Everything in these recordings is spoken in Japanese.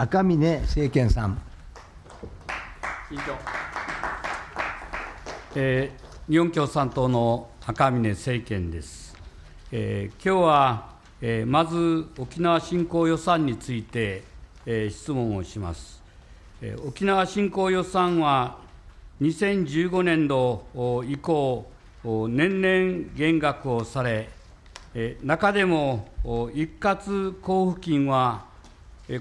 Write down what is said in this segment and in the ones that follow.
赤嶺政賢さん。委員長、えー、日本共産党の赤嶺政賢です。えー、今日は、えー、まず沖縄振興予算について、えー、質問をします。えー、沖縄振興予算は2015年度以降、年々減額をされ、え中でも一括交付金は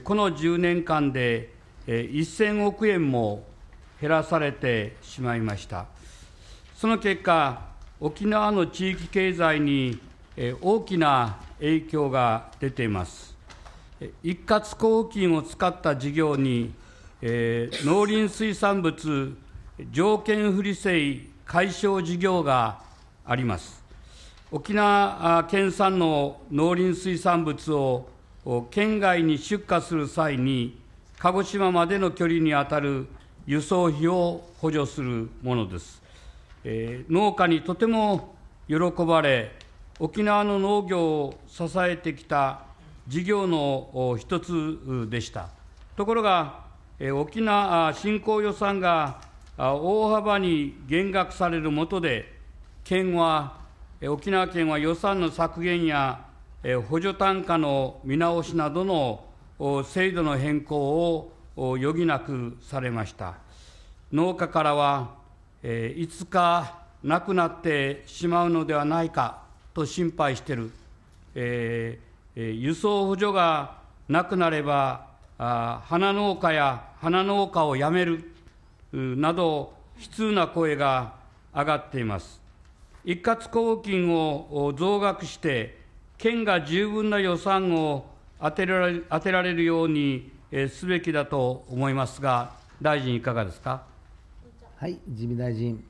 この10年間で1000億円も減らされてしまいました。その結果、沖縄の地域経済に大きな影響が出ています。一括交付金を使った事業に、え農林水産物条件不利性解消事業があります。沖縄県産の農林水産物を県外に出荷する際に、鹿児島までの距離にあたる輸送費を補助するものです。えー、農家にとても喜ばれ、沖縄の農業を支えてきた事業の一つでした。ところが、えー、沖縄振興予算が大幅に減額されるもとで、県は、沖縄県は予算の削減や補助単価の見直しなどの制度の変更を余儀なくされました。農家からは、いつかなくなってしまうのではないかと心配してる、え輸送補助がなくなれば、あ花農家や花農家をやめるなど、悲痛な声が上がっています。一括交付金を増額して、県が十分な予算を当てられ当てられるようにすべきだと思いますが、大臣、いかがですか。はい、自民大臣。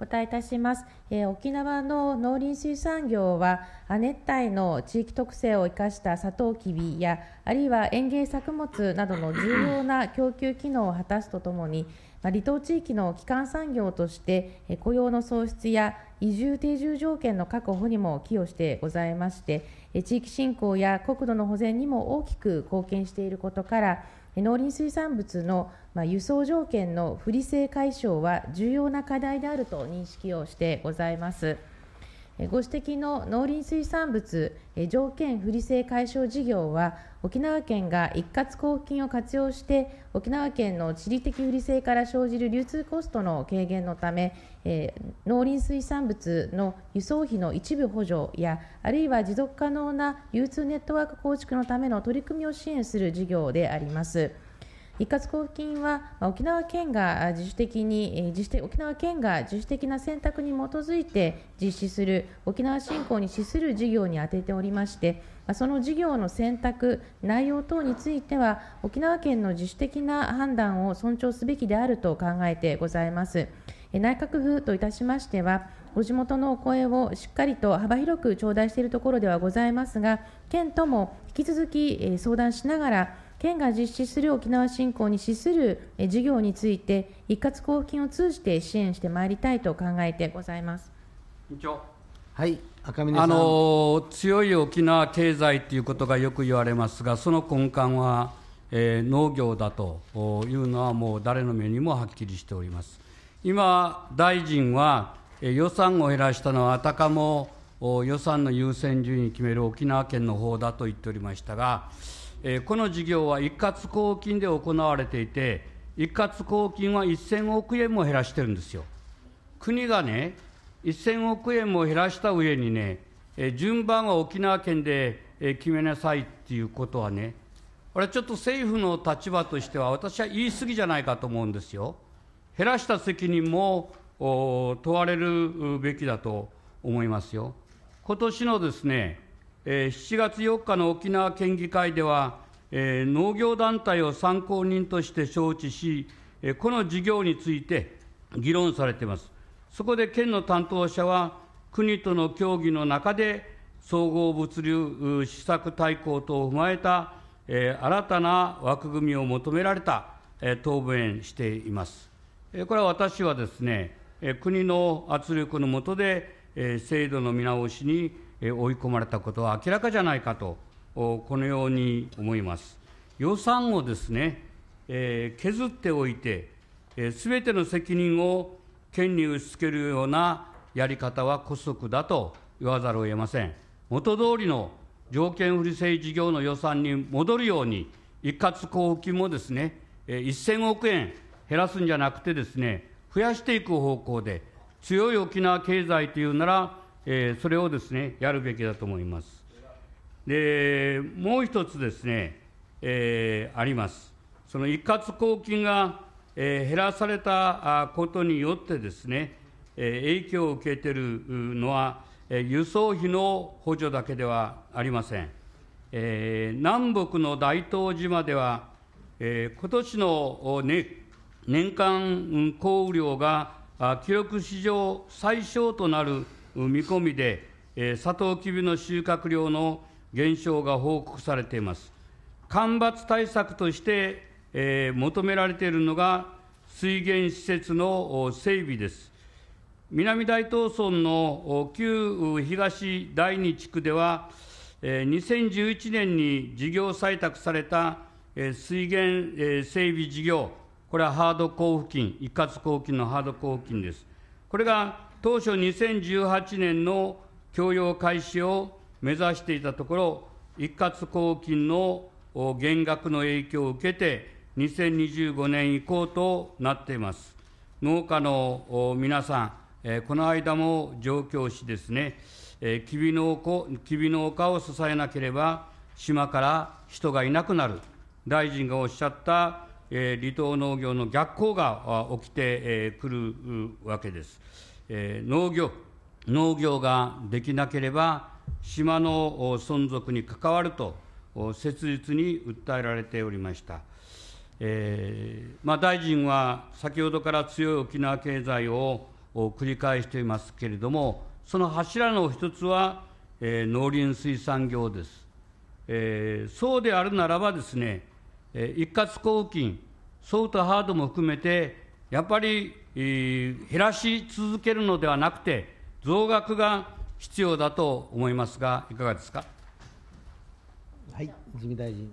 お答えいたします、えー、沖縄の農林水産業は亜熱帯の地域特性を生かしたサトウキビやあるいは園芸作物などの重要な供給機能を果たすとともに、まあ、離島地域の基幹産業として、えー、雇用の創出や移住定住条件の確保にも寄与してございまして、えー、地域振興や国土の保全にも大きく貢献していることから農林水産物のまあ、輸送条件の不利性解消は重要な課題であると認識をしてございます。ご指摘の農林水産物条件不利性解消事業は沖縄県が一括交付金を活用して沖縄県の地理的不利性から生じる流通コストの軽減のため、農林水産物の輸送費の一部補助やあるいは持続可能な流通ネットワーク構築のための取り組みを支援する事業であります。一括交付金は、沖縄県が自主的に、え自主的沖縄県が自主的な選択に基づいて実施する沖縄振興に資する事業に充てておりまして、まその事業の選択、内容等については沖縄県の自主的な判断を尊重すべきであると考えてございます。内閣府といたしましては、お地元のお声をしっかりと幅広く頂戴しているところではございますが、県とも引き続き相談しながら、県が実施する沖縄振興に資する事業について一括交付金を通じて支援してまいりたいと考えてございます委員長はい赤嶺あの強い沖縄経済ということがよく言われますがその根幹は、えー、農業だというのはもう誰の目にもはっきりしております今大臣は、予算を減らしたのはあたかも予算の優先順位を決める沖縄県の方だと言っておりましたがこの事業は一括公金で行われていて、一括公金は1000億円も減らしてるんですよ。国がね、1000億円も減らした上にね、順番は沖縄県で決めなさいっていうことはね、これはちょっと政府の立場としては、私は言い過ぎじゃないかと思うんですよ。減らした責任も問われるべきだと思いますよ。今年のですね、7月4日の沖縄県議会では、農業団体を参考人として招致し、この事業について議論されています。そこで県の担当者は、国との協議の中で、総合物流施策大綱等を踏まえた、新たな枠組みを求められた、答弁しています。これは私はですね、国の圧力の下で、制度の見直しに追い込まれたことは明らかじゃないかと、このように思います。予算をですね、えー、削っておいて、す、べ、ての責任を県に押し付けるようなやり方は姑息だと言わざるを得ません。元通りの条件不利正事業の予算に戻るように、一括交付金もですね、1000億円減らすんじゃなくてですね、増やしていく方向で、強い沖縄経済というなら、えー、それをですね、やるべきだと思います。で、もう一つですね、えー、あります。その一括公金が、えー、減らされたことによってですね、えー、影響を受けているのは、えー、輸送費の補助だけではありません。えー、南北の大東島では、えー、今年の、ね、年間降雨量が記録史上最小となる見込みで、えサトウキビの収穫量の減少が報告されています。干ばつ対策として、えー、求められているのが、水源施設の整備です。南大東村の旧東第二地区では、2011年に事業採択された水源整備事業、これはハード交付金、一括交付金のハード交付金です。これが当初2018年の供用開始を目指していたところ、一括交付金の減額の影響を受けて、2025年以降となっています。農家の皆さん、この間も上京しですね、きび農家を支えなければ、島から人がいなくなる、大臣がおっしゃった離島農業の逆行が起きてくるわけです。え農業、農業ができなければ、島の存続に関わると、切実に訴えられておりました。えー、まあ、大臣は先ほどから強い沖縄経済を繰り返していますけれども、その柱の一つは、えー、農林水産業です。えー、そうであるならばですね、え一括交付金、ソフトハードも含めて、やっぱり減らし続けるのではなくて、増額が必要だと思いますが、いかがですか。はい、泉大臣。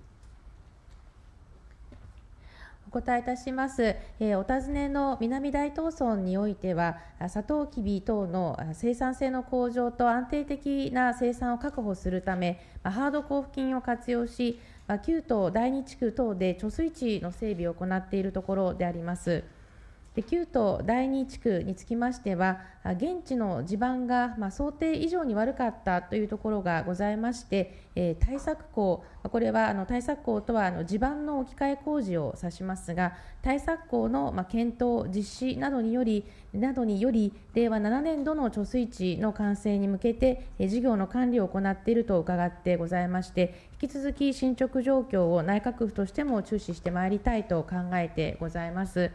お答えいたします、えお尋ねの南大東村においてはサトウキビ等の生産性の向上と安定的な生産を確保するため、まハード交付金を活用し、ま旧島第2地区等で貯水池の整備を行っているところであります。で旧都第2地区につきましては現地の地盤が、まあ、想定以上に悪かったというところがございまして、えー、対策工これはあの対策工とはあの地盤の置き換え工事を指しますが対策工の、まあ、検討実施などによりなどにより令和7年度の貯水池の完成に向けて、えー、事業の管理を行っていると伺ってございまして引き続き進捗状況を内閣府としても注視してまいりたいと考えてございます。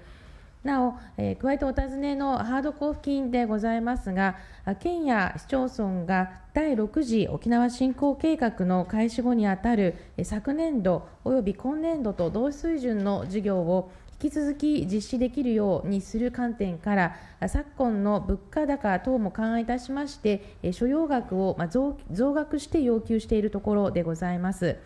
なお、えー、加えてお尋ねのハード交付金でございますが、県や市町村が第6次沖縄振興計画の開始後にあたる昨年度及び今年度と同水準の事業を引き続き実施できるようにする観点から昨今の物価高等も勘案いたしまして所要額を増額して要求しているところでございます。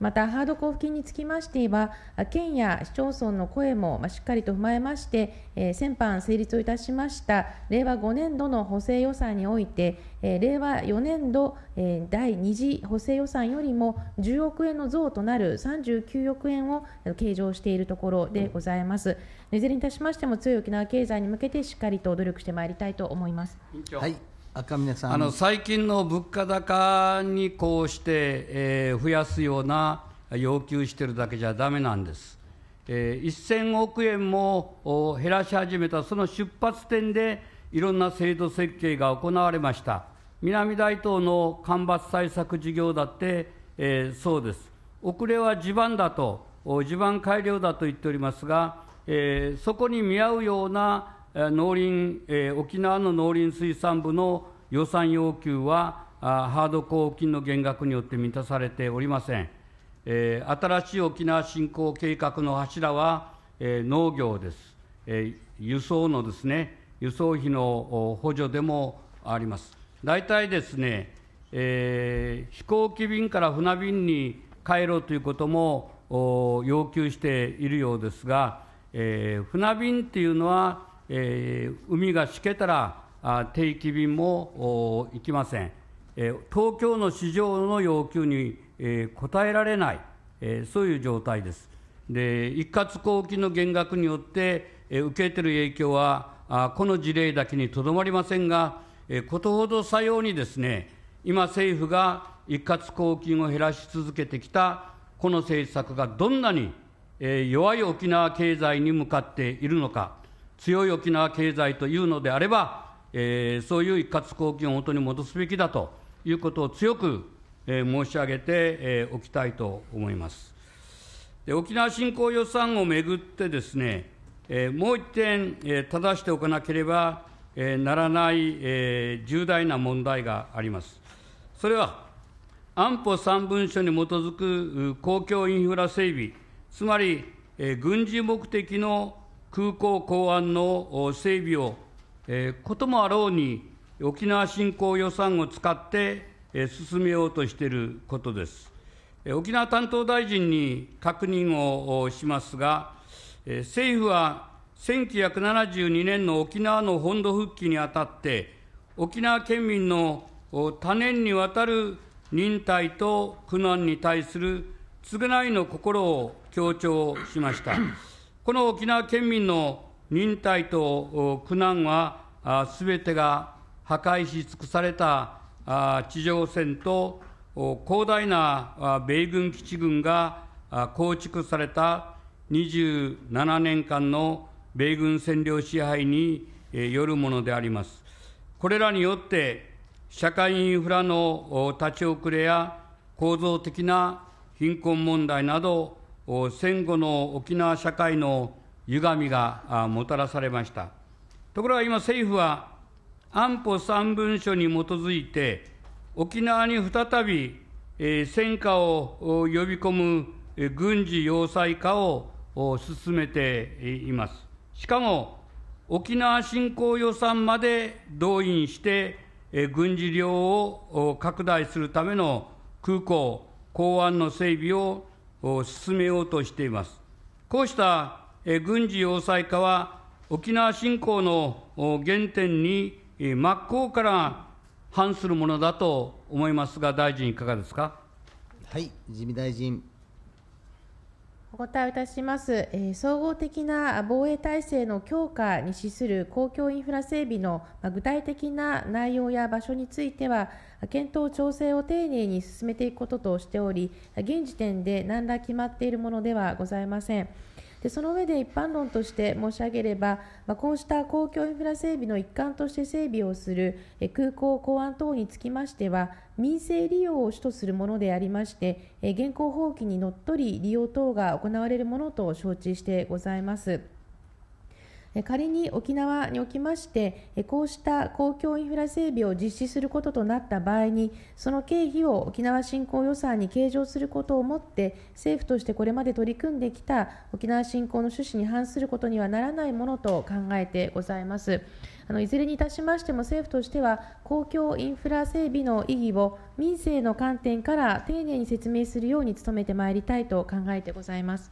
またハード交付金につきましては県や市町村の声もしっかりと踏まえまして、先般成立をいたしました令和5年度の補正予算において、令和4年度、第2次補正予算よりも10億円の増となる39億円を計上しているところでございます、いずれにいたしましても強い沖縄経済に向けてしっかりと努力してまいりたいと思います。はい赤嶺さんあの最近の物価高にこうして、えー、増やすような要求してるだけじゃだめなんです。えー、1000億円も減らし始めたその出発点でいろんな制度設計が行われました。南大東の干ばつ対策事業だって、えー、そうです。遅れは地盤だと、地盤改良だと言っておりますが、えー、そこに見合うような農林、えー、沖縄の農林水産部の予算要求はあハード交付金の減額によって満たされておりません、えー、新しい沖縄振興計画の柱は、えー、農業です、えー、輸送のですね輸送費の補助でもあります大体ですね、えー、飛行機便から船便に帰ろうということも要求しているようですが、えー、船便っていうのはえー、海がしけたら、あ定期便も行きません、えー、東京の市場の要求に、えー、応えられない、えー、そういう状態です。で一括交付金の減額によって、えー、受けている影響はあ、この事例だけにとどまりませんが、えー、ことほどさようにですね、今、政府が一括交付金を減らし続けてきたこの政策がどんなに、えー、弱い沖縄経済に向かっているのか。強い沖縄経済というのであれば、えー、そういう一括公金を元に戻すべきだということを強く、えー、申し上げて、えー、おきたいと思います。で沖縄振興予算をめぐってですね、えー、もう一点、えー、正しておかなければ、えー、ならない、えー、重大な問題があります。それは安保三文書に基づく公共インフラ整備、つまり、えー、軍事目的の空港港湾の整備を、えこともあろうに、沖縄振興予算を使ってえ進めようとしていることです。え沖縄担当大臣に確認をしますが、え政府は1972年の沖縄の本土復帰にあたって、沖縄県民の多年にわたる忍耐と苦難に対する償いの心を強調しました。この沖縄県民の忍耐と苦難は、すべてが破壊し尽くされた地上戦と広大な米軍基地軍が構築された27年間の米軍占領支配によるものであります。これらによって、社会インフラの立ち遅れや構造的な貧困問題など、戦後の沖縄社会の歪みがもたらされました。ところが今、政府は安保3文書に基づいて、沖縄に再び、戦火を呼び込む軍事要塞化を進めています。しかも、沖縄振興予算まで動員して、軍事量を拡大するための空港、港湾の整備をを進めようとしています。こうした軍事要塞化は、沖縄振興の原点に真っ向から反するものだと思いますが、大臣、いかがですか。はい、自民大臣。お答えいたします、え総合的な防衛体制の強化に資する公共インフラ整備の具体的な内容や場所については、検討・調整を丁寧に進めていくこととしており、現時点で何ら決まっているものではございません。でその上で一般論として申し上げれば、まあ、こうした公共インフラ整備の一環として整備をする空港、港湾等につきましては民生利用を主とするものでありまして現行法規にのっとり利用等が行われるものと承知してございます。仮に沖縄におきましてこうした公共インフラ整備を実施することとなった場合にその経費を沖縄振興予算に計上することをもって政府としてこれまで取り組んできた沖縄振興の趣旨に反することにはならないものと考えてございます。あのいずれにいたしましても政府としては公共インフラ整備の意義を民政の観点から丁寧に説明するように努めてまいりたいと考えてございます。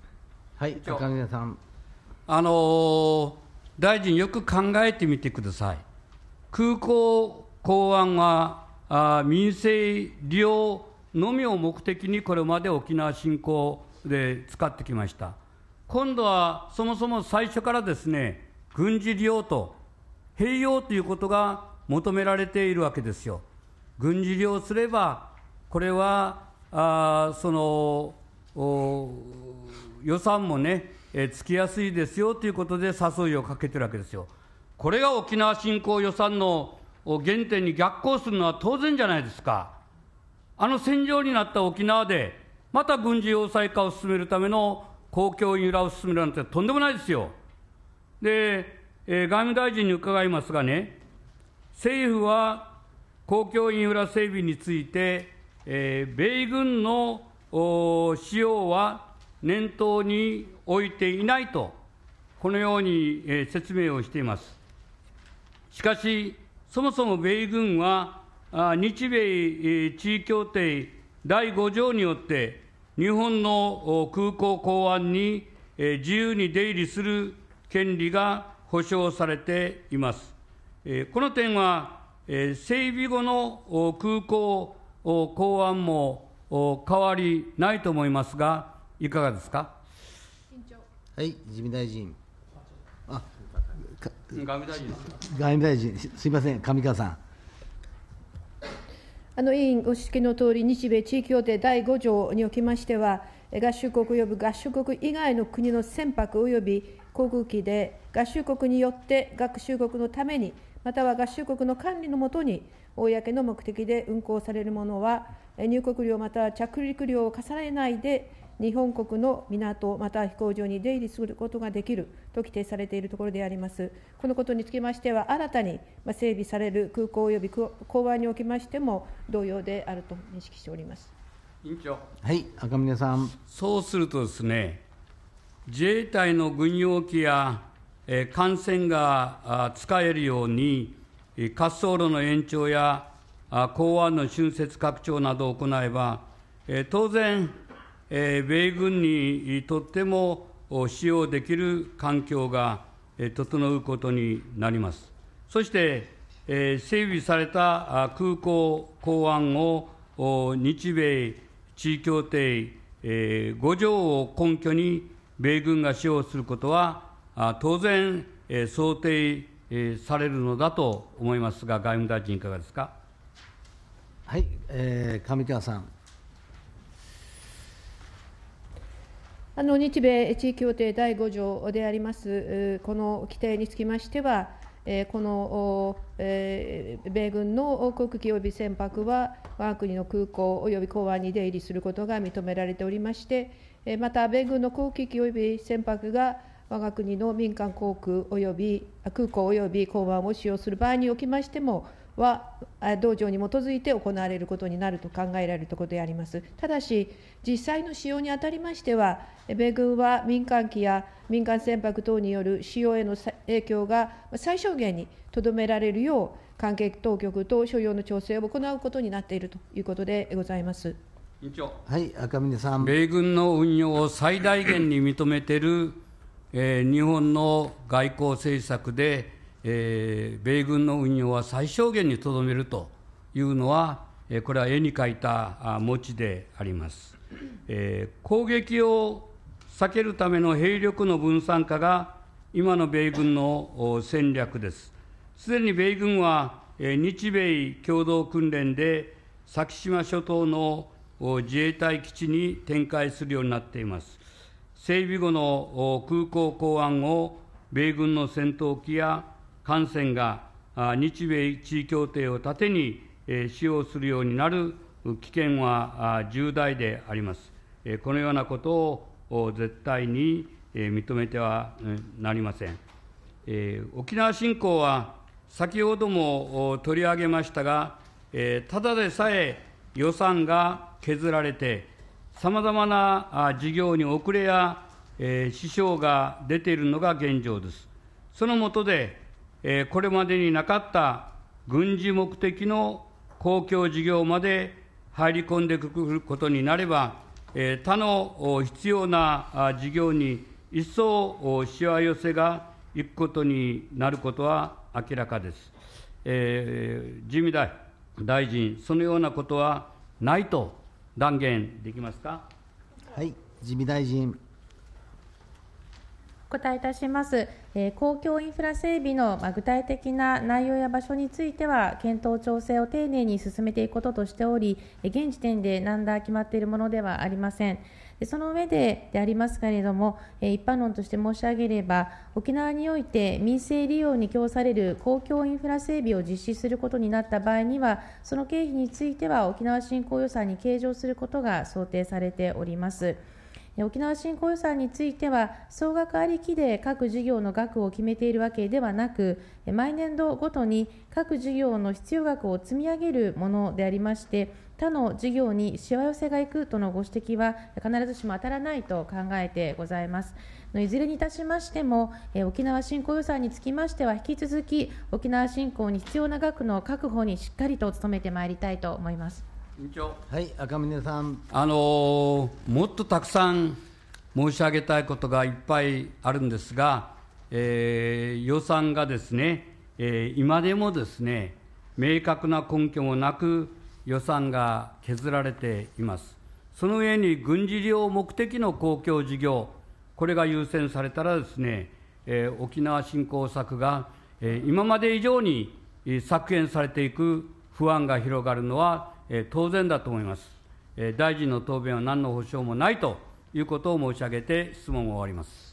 はい、高さん。あのー大臣よく考えてみてください。空港港湾はあ民生利用のみを目的にこれまで沖縄振興で使ってきました。今度はそもそも最初からですね、軍事利用と併用ということが求められているわけですよ。軍事利用すれば、これは、あその予算もね、えつきやすいですよということで誘いをかけてるわけですよ。これが沖縄振興予算の原点に逆行するのは当然じゃないですか。あの戦場になった沖縄で、また軍事要塞化を進めるための公共インフラを進めるなんてとんでもないですよ。で、えー、外務大臣に伺いますがね、政府は公共インフラ整備について、えー、米軍の使用は念頭に置いていないと、このように説明をしています。しかし、そもそも米軍は、日米地位協定第5条によって、日本の空港港湾に自由に出入りする権利が保障されています。この点は、整備後の空港港湾も変わりないと思いますが、いかがですかはい自民大臣あ外務大臣外務大臣すみません上川さんあの委員ご指摘の通り、日米地域協定第5条におきましては、合衆国及び合衆国以外の国の船舶及び航空機で、合衆国によって学習国のために、または合衆国の管理のもとに、公の目的で運航されるものは、入国料または着陸料を重ねないで、日本国の港また飛行場に出入りすることができると規定されているところでありますこのことにつきましては新たに整備される空港及び港湾におきましても同様であると認識しております委員長はい赤嶺さんそうするとですね自衛隊の軍用機や、えー、艦船が使えるように滑走路の延長や港湾の浚渫拡張などを行えば、えー、当然米軍にとっても使用できる環境が整うことになります。そして、整備された空港港湾を日米地位協定5条を根拠に米軍が使用することは当然想定されるのだと思いますが、外務大臣、いかがですか。はい、えー、上川さん。あの日米地位協定第5条でありますこの規定につきましては、この米軍の航空機及び船舶は、我が国の空港及び港湾に出入りすることが認められておりまして、また、米軍の航空機及び船舶が、我が国の民間航空及び空港及び港湾を使用する場合におきましても、は同条に基づいて行われることになると考えられるところであります。ただし、実際の使用にあたりましては、米軍は民間機や民間船舶等による使用への影響が最小限にとどめられるよう、関係当局と所要の調整を行うことになっているということでございます。委員長はい赤嶺さん米軍の運用を最大限に認めている、えー、日本の外交政策で、えー、米軍の運用は最小限にとどめるというのは、えー、これは絵に描いた文字であります。えー、攻撃を避けるための兵力の分散化が今の米軍の戦略です。すでに米軍は日米共同訓練で先島諸島の自衛隊基地に展開するようになっています。整備後の空港港湾を米軍の戦闘機や艦船が日米地位協定を盾に使用するようになる危険は重大であります。このようなことをを絶対に認めてはなりません。沖縄振興は先ほども取り上げましたが、ただでさえ予算が削られて、さまざまな事業に遅れや支障が出ているのが現状です。その下で、これまでになかった軍事目的の公共事業まで入り込んでくることになれば、他の必要な事業に一層しわ寄せがいくことになることは明らかです。えー、自民大大臣、そのようなことはないと断言できますか。はい、自民大臣。お答えいたします、え公共インフラ整備の、ま具体的な内容や場所については検討調整を丁寧に進めていくこととしており現時点で何ら決まっているものではありませんその上ででありますけれども一般論として申し上げれば沖縄において民生利用に供される公共インフラ整備を実施することになった場合にはその経費については沖縄振興予算に計上することが想定されております。沖縄振興予算については総額ありきで各事業の額を決めているわけではなく毎年度ごとに各事業の必要額を積み上げるものでありまして他の事業にしわ寄せがいくとのご指摘は必ずしも当たらないと考えてございますいずれにいたしましても沖縄振興予算につきましては引き続き沖縄振興に必要な額の確保にしっかりと努めてまいりたいと思いますはい、赤嶺さん。あのもっとたくさん申し上げたいことがいっぱいあるんですが、えー、予算がですね、えー、今でもですね、明確な根拠もなく予算が削られています。その上に軍事利用目的の公共事業、これが優先されたらですね、えー、沖縄振興策が、え今まで以上に削減されていく不安が広がるのは、え当然だと思います、え大臣の答弁は何の保証もないということを申し上げて質問を終わります。